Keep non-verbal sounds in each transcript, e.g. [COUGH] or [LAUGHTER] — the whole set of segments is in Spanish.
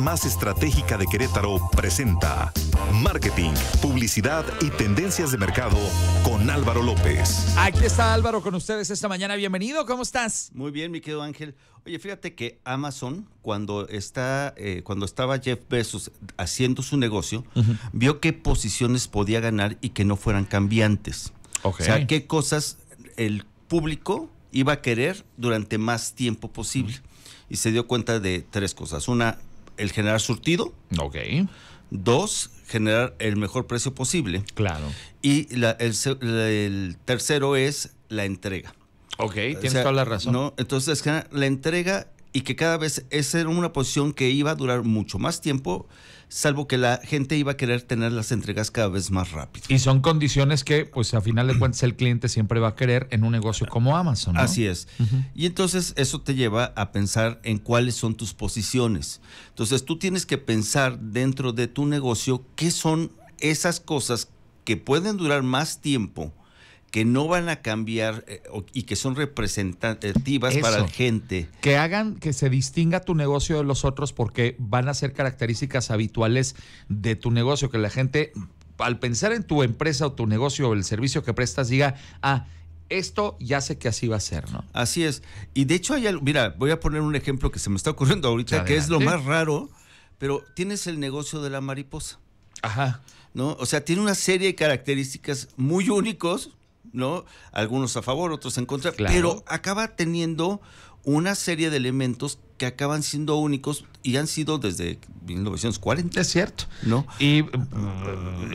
más estratégica de Querétaro, presenta Marketing, Publicidad y Tendencias de Mercado con Álvaro López. Aquí está Álvaro con ustedes esta mañana. Bienvenido, ¿cómo estás? Muy bien, mi querido Ángel. Oye, fíjate que Amazon, cuando, está, eh, cuando estaba Jeff Bezos haciendo su negocio, vio qué posiciones podía ganar y que no fueran cambiantes. O sea, qué cosas el público iba a querer durante más tiempo posible. Y se dio cuenta de tres cosas. Una, el generar surtido. Ok. Dos, generar el mejor precio posible. Claro. Y el, tercero es la entrega. Ok, tienes toda la razón. Entonces, la entrega y que cada vez esa era una posición que iba a durar mucho más tiempo, salvo que la gente iba a querer tener las entregas cada vez más rápido. Y son condiciones que, pues a final de [CLEARS THROAT] cuentas, el cliente siempre va a querer en un negocio como Amazon. ¿no? Así es. Y entonces eso te lleva a pensar en cuáles son tus posiciones. Entonces tú tienes que pensar dentro de tu negocio qué son esas cosas que pueden durar más tiempo que no van a cambiar eh, y que son representativas para la gente. Que hagan que se distinga tu negocio de los otros porque van a ser características habituales de tu negocio, que la gente al pensar en tu empresa o tu negocio o el servicio que prestas diga, ah, esto ya sé que así va a ser, ¿no? Así es. Y de hecho hay mira, voy a poner un ejemplo que se me está ocurriendo ahorita, que es lo más raro, pero tienes el negocio de la mariposa. Ajá. ¿No? O sea, tiene una serie de características muy únicos, ¿no? Algunos a favor, otros en contra, pero acaba teniendo una serie de elementos que acaban siendo únicos y han sido desde 1940. Es cierto. ¿No? Y eh,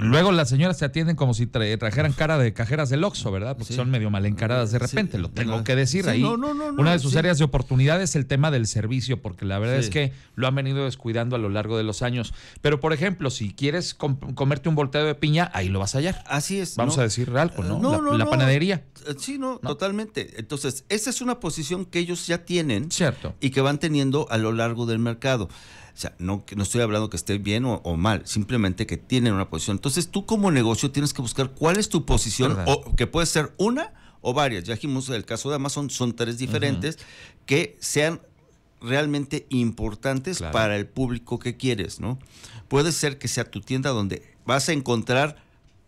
luego las señoras se atienden como si trajeran cara de cajeras del Oxxo, ¿verdad? Porque son medio mal encaradas de repente, lo tengo que decir ahí. una de sus áreas de oportunidad es el tema del servicio, porque la verdad es que lo han venido descuidando a lo largo de los años. Pero, por ejemplo, si quieres comerte un volteo de piña, ahí lo vas a hallar. Así es. Vamos a decir algo, ¿no? Eh, la, la panadería. Eh, sí, no, totalmente. Entonces, esa es una posición que ellos ya tienen. Cierto. Y que van teniendo a lo largo del mercado. O sea, no, no estoy hablando que esté bien o, mal, simplemente que tienen una posición. Entonces tú como negocio tienes que buscar cuál es tu posición, o, que puede ser una o varias. Ya dijimos el caso de Amazon, son tres diferentes, que sean realmente importantes para el público que quieres, ¿no? Puede ser que sea tu tienda donde vas a encontrar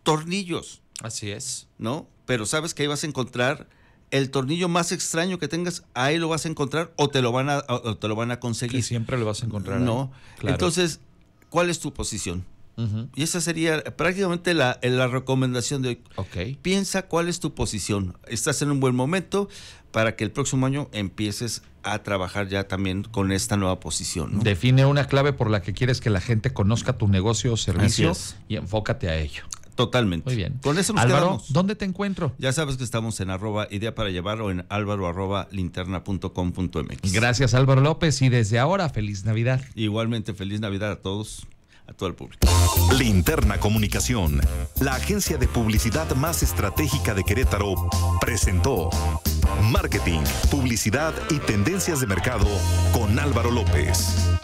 tornillos. Así es. ¿No? Pero sabes que ahí vas a encontrar el tornillo más extraño que tengas, ahí lo vas a encontrar o te lo van a, te lo van a conseguir. Y siempre lo vas a encontrar. No. Entonces, ¿cuál es tu posición? Y esa sería prácticamente la, recomendación de hoy. Piensa cuál es tu posición. Estás en un buen momento para que el próximo año empieces a trabajar ya también con esta nueva posición. Define una clave por la que quieres que la gente conozca tu negocio o servicios y enfócate a ello. Totalmente. Muy bien. Con eso nos Álvaro, ¿dónde te encuentro? Ya sabes que estamos en arroba idea para llevarlo en álvaro arroba Gracias Álvaro López y desde ahora feliz Navidad. Igualmente feliz Navidad a todos, a todo el público. Linterna Comunicación, la agencia de publicidad más estratégica de Querétaro, presentó Marketing, Publicidad y Tendencias de Mercado con Álvaro López.